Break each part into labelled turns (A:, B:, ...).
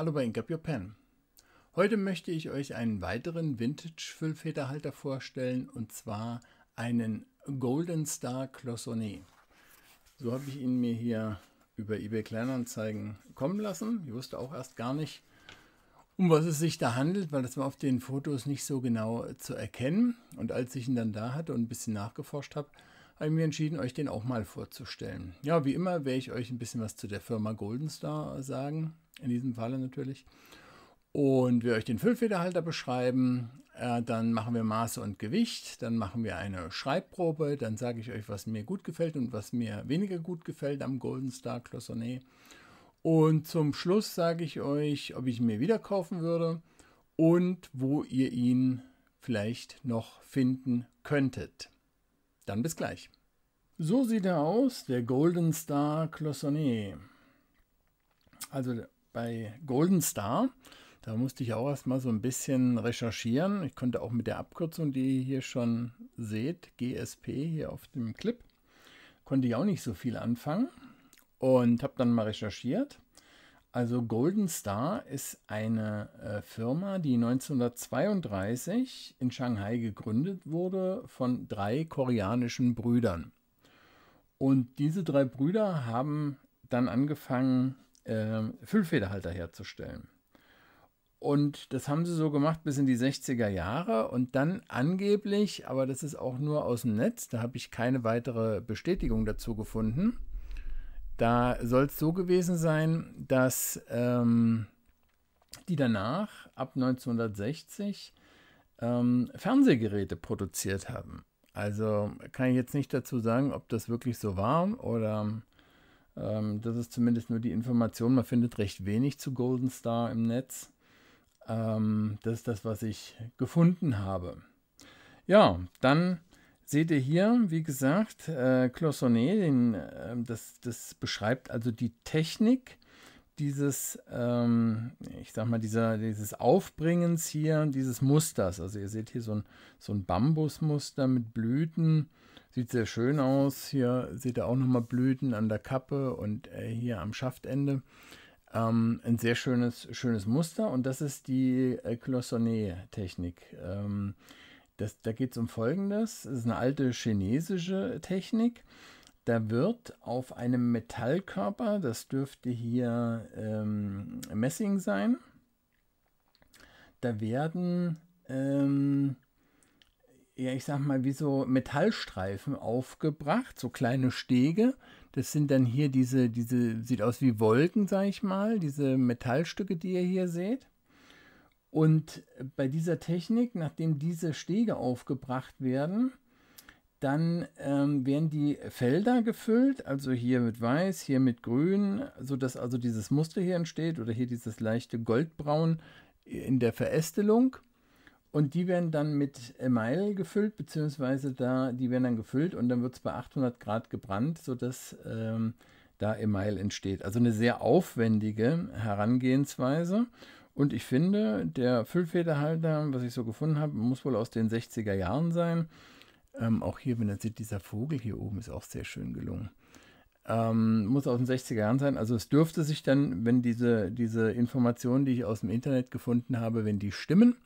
A: Hallo bei Ink Your Pen. Heute möchte ich euch einen weiteren Vintage-Füllfederhalter vorstellen und zwar einen Golden Star Cloisonné. So habe ich ihn mir hier über eBay Kleinanzeigen kommen lassen. Ich wusste auch erst gar nicht, um was es sich da handelt, weil das war auf den Fotos nicht so genau zu erkennen. Und als ich ihn dann da hatte und ein bisschen nachgeforscht habe, habe ich mir entschieden, euch den auch mal vorzustellen. Ja, wie immer werde ich euch ein bisschen was zu der Firma Golden Star sagen in diesem Falle natürlich, und wir euch den Füllfederhalter beschreiben, äh, dann machen wir Maße und Gewicht, dann machen wir eine Schreibprobe, dann sage ich euch, was mir gut gefällt und was mir weniger gut gefällt am Golden Star Cloisonné. Und zum Schluss sage ich euch, ob ich ihn mir wieder kaufen würde und wo ihr ihn vielleicht noch finden könntet. Dann bis gleich. So sieht er aus, der Golden Star Cloisonné. Also bei Golden Star. Da musste ich auch erstmal so ein bisschen recherchieren. Ich konnte auch mit der Abkürzung, die ihr hier schon seht, GSP hier auf dem Clip, konnte ich auch nicht so viel anfangen und habe dann mal recherchiert. Also Golden Star ist eine äh, Firma, die 1932 in Shanghai gegründet wurde von drei koreanischen Brüdern. Und diese drei Brüder haben dann angefangen, äh, Füllfederhalter herzustellen. Und das haben sie so gemacht bis in die 60er Jahre und dann angeblich, aber das ist auch nur aus dem Netz, da habe ich keine weitere Bestätigung dazu gefunden. Da soll es so gewesen sein, dass ähm, die danach ab 1960 ähm, Fernsehgeräte produziert haben. Also kann ich jetzt nicht dazu sagen, ob das wirklich so war oder ähm, das ist zumindest nur die Information. Man findet recht wenig zu Golden Star im Netz. Ähm, das ist das, was ich gefunden habe. Ja, dann seht ihr hier, wie gesagt, äh, Cloisonné, den, äh, das, das beschreibt also die Technik, dieses, ähm, ich sag mal, dieser, dieses Aufbringens hier, dieses Musters. Also ihr seht hier so ein, so ein Bambusmuster mit Blüten. Sieht sehr schön aus. Hier seht ihr auch nochmal Blüten an der Kappe und äh, hier am Schaftende. Ähm, ein sehr schönes, schönes Muster und das ist die äh, Cloisonné-Technik. Ähm, da geht es um Folgendes. Es ist eine alte chinesische Technik. Da wird auf einem Metallkörper, das dürfte hier ähm, Messing sein, da werden, ähm, ja, ich sag mal, wie so Metallstreifen aufgebracht, so kleine Stege. Das sind dann hier diese, diese, sieht aus wie Wolken, sag ich mal, diese Metallstücke, die ihr hier seht. Und bei dieser Technik, nachdem diese Stege aufgebracht werden, dann ähm, werden die Felder gefüllt, also hier mit Weiß, hier mit Grün, sodass also dieses Muster hier entsteht oder hier dieses leichte Goldbraun in der Verästelung. Und die werden dann mit Email gefüllt, beziehungsweise da, die werden dann gefüllt und dann wird es bei 800 Grad gebrannt, sodass ähm, da Email entsteht. Also eine sehr aufwendige Herangehensweise. Und ich finde, der Füllfederhalter, was ich so gefunden habe, muss wohl aus den 60er Jahren sein. Ähm, auch hier, wenn ihr seht, dieser Vogel hier oben ist auch sehr schön gelungen. Ähm, muss aus den 60er Jahren sein. Also es dürfte sich dann, wenn diese, diese Informationen, die ich aus dem Internet gefunden habe, wenn die stimmen,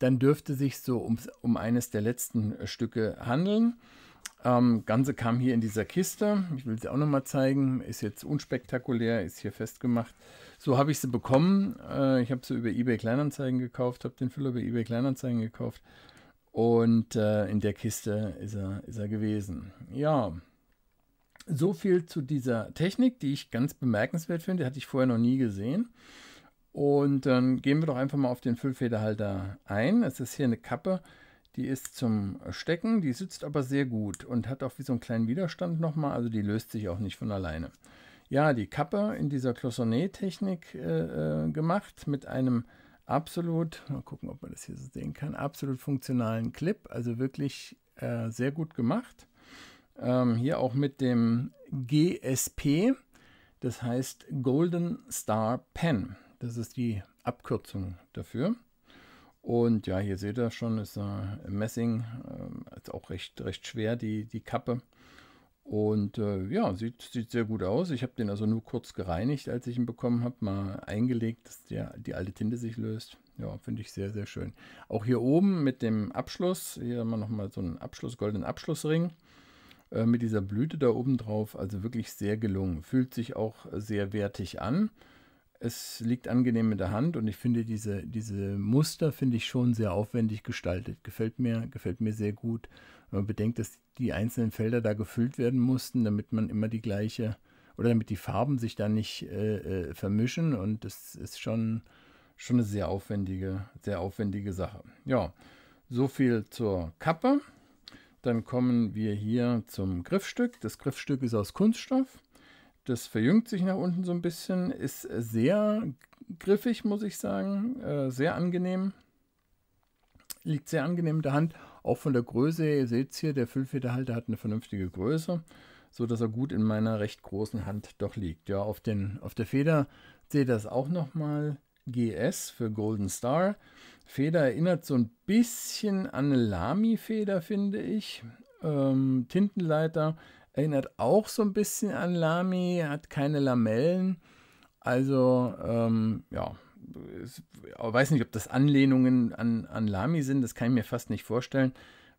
A: dann dürfte sich so um, um eines der letzten äh, Stücke handeln. Ähm, Ganze kam hier in dieser Kiste. Ich will sie auch nochmal zeigen. Ist jetzt unspektakulär, ist hier festgemacht. So habe ich sie bekommen. Äh, ich habe sie über eBay Kleinanzeigen gekauft, habe den Füller über eBay Kleinanzeigen gekauft und äh, in der Kiste ist er, ist er gewesen. Ja, so viel zu dieser Technik, die ich ganz bemerkenswert finde. Hatte ich vorher noch nie gesehen. Und dann gehen wir doch einfach mal auf den Füllfederhalter ein. Es ist hier eine Kappe, die ist zum Stecken, die sitzt aber sehr gut und hat auch wie so einen kleinen Widerstand nochmal, also die löst sich auch nicht von alleine. Ja, die Kappe in dieser Cloisonné-Technik äh, äh, gemacht mit einem absolut, mal gucken, ob man das hier so sehen kann, absolut funktionalen Clip, also wirklich äh, sehr gut gemacht. Ähm, hier auch mit dem GSP, das heißt Golden Star Pen. Das ist die Abkürzung dafür. Und ja, hier seht ihr schon, ist äh, Messing, äh, ist auch recht, recht schwer, die, die Kappe. Und äh, ja, sieht, sieht sehr gut aus. Ich habe den also nur kurz gereinigt, als ich ihn bekommen habe, mal eingelegt, dass der, die alte Tinte sich löst. Ja, finde ich sehr, sehr schön. Auch hier oben mit dem Abschluss, hier haben wir nochmal so einen Abschluss, goldenen Abschlussring äh, mit dieser Blüte da oben drauf. Also wirklich sehr gelungen. Fühlt sich auch sehr wertig an es liegt angenehm in der Hand und ich finde diese, diese Muster finde ich schon sehr aufwendig gestaltet. Gefällt mir, gefällt mir sehr gut. Wenn man bedenkt, dass die einzelnen Felder da gefüllt werden mussten, damit man immer die gleiche oder damit die Farben sich da nicht äh, äh vermischen und das ist schon, schon eine sehr aufwendige, sehr aufwendige Sache. Ja, so viel zur Kappe. Dann kommen wir hier zum Griffstück. Das Griffstück ist aus Kunststoff das verjüngt sich nach unten so ein bisschen, ist sehr griffig, muss ich sagen, äh, sehr angenehm. Liegt sehr angenehm in der Hand, auch von der Größe. her, Ihr seht es hier, der Füllfederhalter hat eine vernünftige Größe, sodass er gut in meiner recht großen Hand doch liegt. Ja, auf, den, auf der Feder seht ihr das auch nochmal. GS für Golden Star. Feder erinnert so ein bisschen an eine Lamy-Feder, finde ich. Ähm, Tintenleiter Erinnert auch so ein bisschen an Lamy, hat keine Lamellen. Also, ähm, ja, ich weiß nicht, ob das Anlehnungen an, an Lamy sind, das kann ich mir fast nicht vorstellen,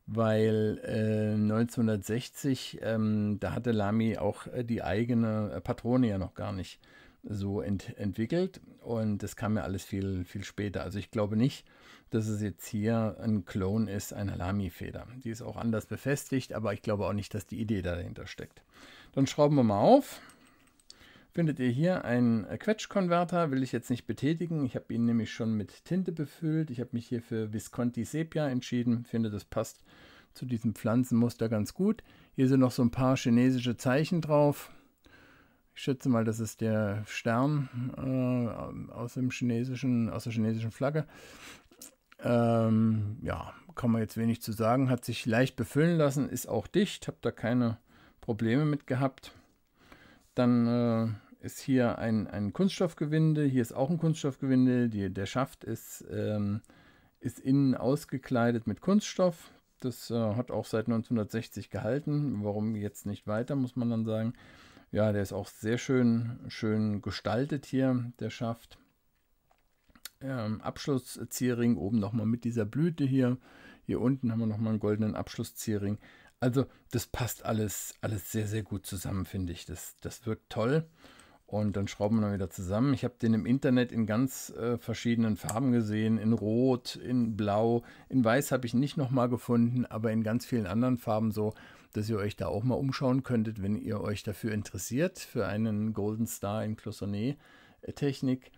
A: weil äh, 1960, ähm, da hatte Lamy auch äh, die eigene äh, Patrone ja noch gar nicht so ent entwickelt und das kam ja alles viel, viel später. Also ich glaube nicht, dass es jetzt hier ein Klon ist einer Lamy-Feder. Die ist auch anders befestigt, aber ich glaube auch nicht, dass die Idee dahinter steckt. Dann schrauben wir mal auf. Findet ihr hier einen äh, Quetschkonverter, will ich jetzt nicht betätigen. Ich habe ihn nämlich schon mit Tinte befüllt. Ich habe mich hier für Visconti Sepia entschieden. Finde, das passt zu diesem Pflanzenmuster ganz gut. Hier sind noch so ein paar chinesische Zeichen drauf. Ich schätze mal, das ist der Stern äh, aus, dem chinesischen, aus der chinesischen Flagge. Ähm, ja, kann man jetzt wenig zu sagen. Hat sich leicht befüllen lassen, ist auch dicht, habe da keine Probleme mit gehabt. Dann äh, ist hier ein, ein Kunststoffgewinde, hier ist auch ein Kunststoffgewinde. Die, der Schaft ist, ähm, ist innen ausgekleidet mit Kunststoff. Das äh, hat auch seit 1960 gehalten. Warum jetzt nicht weiter, muss man dann sagen. Ja, der ist auch sehr schön, schön gestaltet hier, der Schaft ähm, Abschlusszierring, oben nochmal mit dieser Blüte hier. Hier unten haben wir nochmal einen goldenen Abschlusszierring. Also das passt alles, alles sehr, sehr gut zusammen, finde ich. Das, das wirkt toll. Und dann schrauben wir dann wieder zusammen. Ich habe den im Internet in ganz äh, verschiedenen Farben gesehen. In Rot, in Blau, in Weiß habe ich nicht nochmal gefunden, aber in ganz vielen anderen Farben so, dass ihr euch da auch mal umschauen könntet, wenn ihr euch dafür interessiert, für einen Golden Star in Cloisonné-Technik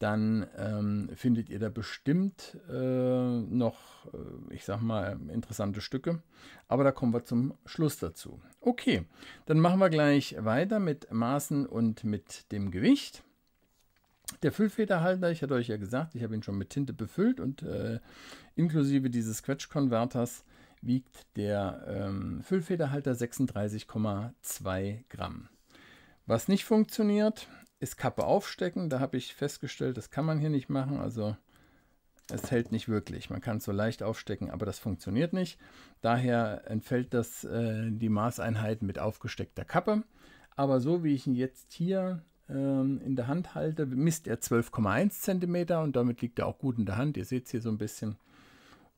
A: dann ähm, findet ihr da bestimmt äh, noch, äh, ich sag mal, interessante Stücke. Aber da kommen wir zum Schluss dazu. Okay, dann machen wir gleich weiter mit Maßen und mit dem Gewicht. Der Füllfederhalter, ich hatte euch ja gesagt, ich habe ihn schon mit Tinte befüllt und äh, inklusive dieses Quetschkonverters wiegt der ähm, Füllfederhalter 36,2 Gramm. Was nicht funktioniert, ist Kappe aufstecken. Da habe ich festgestellt, das kann man hier nicht machen. Also es hält nicht wirklich. Man kann es so leicht aufstecken, aber das funktioniert nicht. Daher entfällt das äh, die Maßeinheit mit aufgesteckter Kappe. Aber so wie ich ihn jetzt hier ähm, in der Hand halte, misst er 12,1 cm und damit liegt er auch gut in der Hand. Ihr seht es hier so ein bisschen.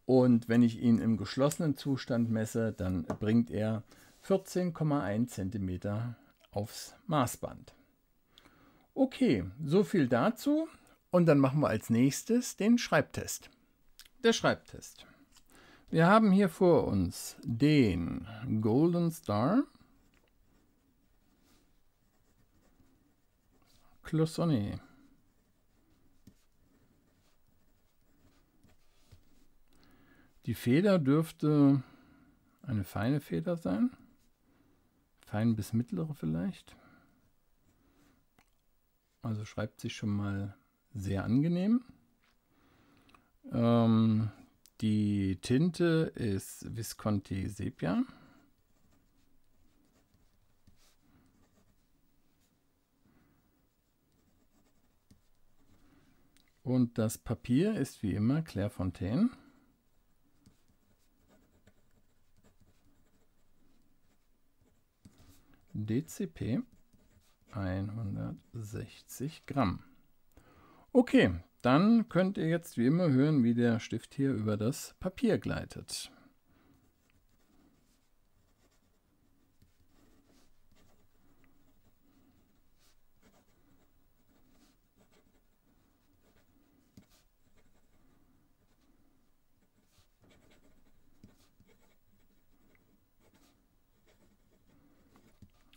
A: Und wenn ich ihn im geschlossenen Zustand messe, dann bringt er 14,1 cm aufs Maßband. Okay, so viel dazu. Und dann machen wir als nächstes den Schreibtest. Der Schreibtest. Wir haben hier vor uns den Golden Star. Clossone. Die Feder dürfte eine feine Feder sein. Fein bis mittlere vielleicht. Also schreibt sich schon mal sehr angenehm. Ähm, die Tinte ist Visconti Sepia. Und das Papier ist wie immer Clairefontaine. DCP 160 Gramm. Okay, dann könnt ihr jetzt wie immer hören, wie der Stift hier über das Papier gleitet.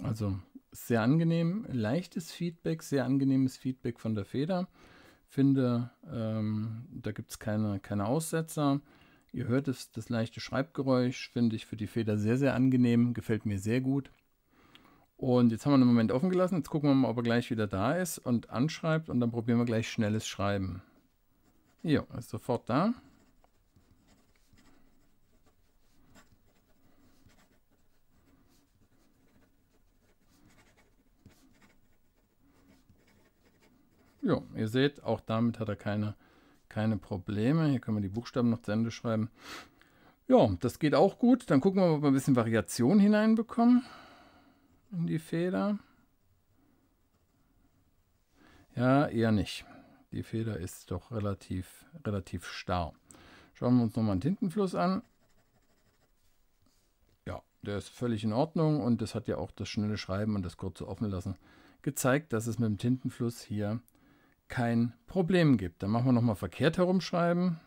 A: Also sehr angenehm, leichtes Feedback, sehr angenehmes Feedback von der Feder. Finde, ähm, da gibt es keine, keine Aussetzer. Ihr hört es, das leichte Schreibgeräusch finde ich für die Feder sehr, sehr angenehm, gefällt mir sehr gut. Und jetzt haben wir einen Moment offen gelassen. Jetzt gucken wir mal, ob er gleich wieder da ist und anschreibt und dann probieren wir gleich schnelles Schreiben. Ja, ist sofort da. Ja, ihr seht, auch damit hat er keine, keine Probleme. Hier können wir die Buchstaben noch zu Ende schreiben. Ja, das geht auch gut. Dann gucken wir mal, ob wir ein bisschen Variation hineinbekommen in die Feder. Ja, eher nicht. Die Feder ist doch relativ, relativ starr. Schauen wir uns nochmal den Tintenfluss an. Ja, der ist völlig in Ordnung und das hat ja auch das schnelle Schreiben und das kurze Offenlassen gezeigt, dass es mit dem Tintenfluss hier kein Problem gibt. Dann machen wir nochmal verkehrt herumschreiben.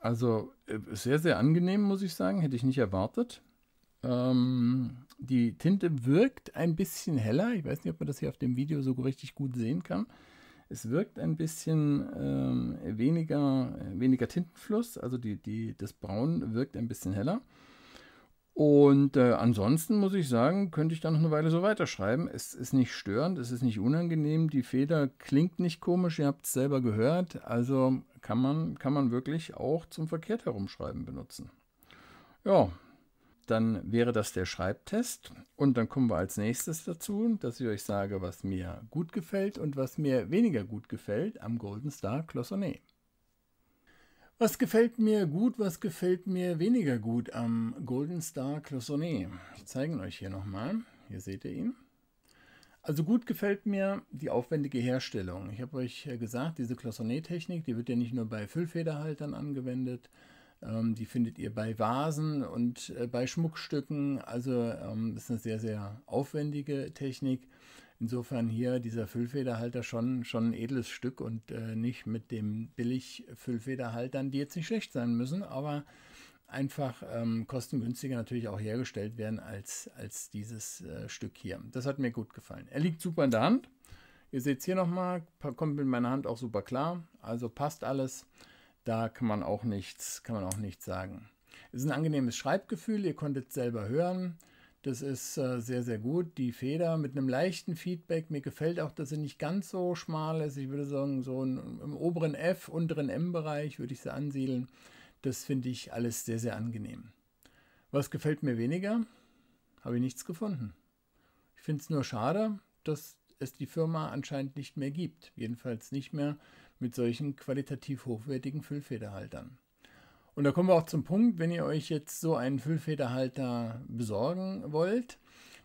A: Also äh, sehr, sehr angenehm, muss ich sagen. Hätte ich nicht erwartet. Ähm, die Tinte wirkt ein bisschen heller. Ich weiß nicht, ob man das hier auf dem Video so richtig gut sehen kann. Es wirkt ein bisschen ähm, weniger, weniger Tintenfluss, also die, die, das Braun wirkt ein bisschen heller. Und äh, ansonsten muss ich sagen, könnte ich da noch eine Weile so weiterschreiben. Es ist nicht störend, es ist nicht unangenehm, die Feder klingt nicht komisch, ihr habt es selber gehört. Also kann man, kann man wirklich auch zum verkehrt herumschreiben benutzen. Ja, dann wäre das der Schreibtest. Und dann kommen wir als nächstes dazu, dass ich euch sage, was mir gut gefällt und was mir weniger gut gefällt am Golden Star Closonet. Was gefällt mir gut, was gefällt mir weniger gut am Golden Star Closonet? Ich zeige ihn euch hier nochmal. Hier seht ihr ihn. Also gut gefällt mir die aufwendige Herstellung. Ich habe euch gesagt, diese closonet technik die wird ja nicht nur bei Füllfederhaltern angewendet, ähm, die findet ihr bei Vasen und äh, bei Schmuckstücken. Also ähm, ist eine sehr, sehr aufwendige Technik. Insofern hier dieser Füllfederhalter schon, schon ein edles Stück und äh, nicht mit dem Billig-Füllfederhaltern, die jetzt nicht schlecht sein müssen, aber einfach ähm, kostengünstiger natürlich auch hergestellt werden als, als dieses äh, Stück hier. Das hat mir gut gefallen. Er liegt super in der Hand. Ihr seht es hier nochmal, kommt mit meiner Hand auch super klar. Also passt alles. Da kann man auch nichts, kann man auch nichts sagen. Ist ein angenehmes Schreibgefühl, ihr konntet es selber hören. Das ist äh, sehr, sehr gut. Die Feder mit einem leichten Feedback. Mir gefällt auch, dass sie nicht ganz so schmal ist. Ich würde sagen, so ein, im oberen F, unteren M-Bereich würde ich sie ansiedeln. Das finde ich alles sehr, sehr angenehm. Was gefällt mir weniger? Habe ich nichts gefunden. Ich finde es nur schade, dass es die Firma anscheinend nicht mehr gibt. Jedenfalls nicht mehr mit solchen qualitativ hochwertigen Füllfederhaltern. Und da kommen wir auch zum Punkt, wenn ihr euch jetzt so einen Füllfederhalter besorgen wollt,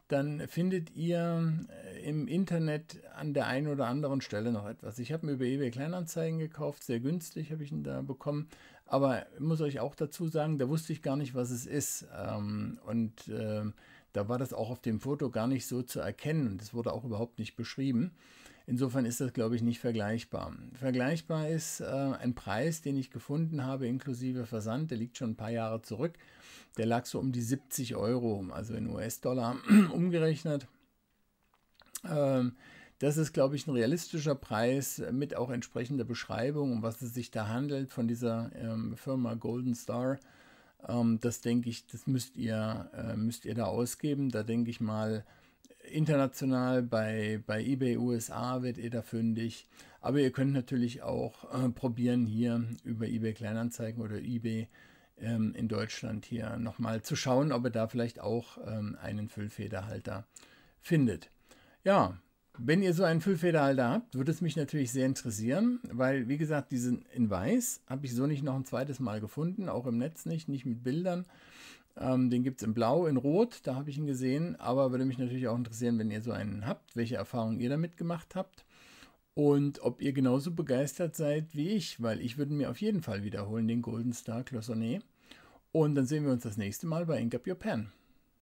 A: dann findet ihr äh, im Internet an der einen oder anderen Stelle noch etwas. Ich habe mir über eBay Kleinanzeigen gekauft, sehr günstig habe ich ihn da bekommen. Aber ich muss euch auch dazu sagen, da wusste ich gar nicht, was es ist. Ähm, und äh, da war das auch auf dem Foto gar nicht so zu erkennen. Das wurde auch überhaupt nicht beschrieben. Insofern ist das, glaube ich, nicht vergleichbar. Vergleichbar ist äh, ein Preis, den ich gefunden habe, inklusive Versand, der liegt schon ein paar Jahre zurück. Der lag so um die 70 Euro, also in US-Dollar umgerechnet. Ähm, das ist, glaube ich, ein realistischer Preis mit auch entsprechender Beschreibung, um was es sich da handelt von dieser ähm, Firma Golden Star. Ähm, das denke ich, das müsst ihr, äh, müsst ihr da ausgeben. Da denke ich mal, international bei, bei eBay USA wird ihr da fündig. Aber ihr könnt natürlich auch äh, probieren, hier über eBay Kleinanzeigen oder eBay ähm, in Deutschland hier nochmal zu schauen, ob ihr da vielleicht auch ähm, einen Füllfederhalter findet. Ja, wenn ihr so einen Füllfederhalter habt, würde es mich natürlich sehr interessieren, weil, wie gesagt, diesen in weiß habe ich so nicht noch ein zweites Mal gefunden, auch im Netz nicht, nicht mit Bildern. Ähm, den gibt es in Blau, in Rot, da habe ich ihn gesehen. Aber würde mich natürlich auch interessieren, wenn ihr so einen habt, welche Erfahrungen ihr damit gemacht habt. Und ob ihr genauso begeistert seid wie ich, weil ich würde mir auf jeden Fall wiederholen den Golden Star Cloisonné. Und dann sehen wir uns das nächste Mal bei Ink Up Your Pen.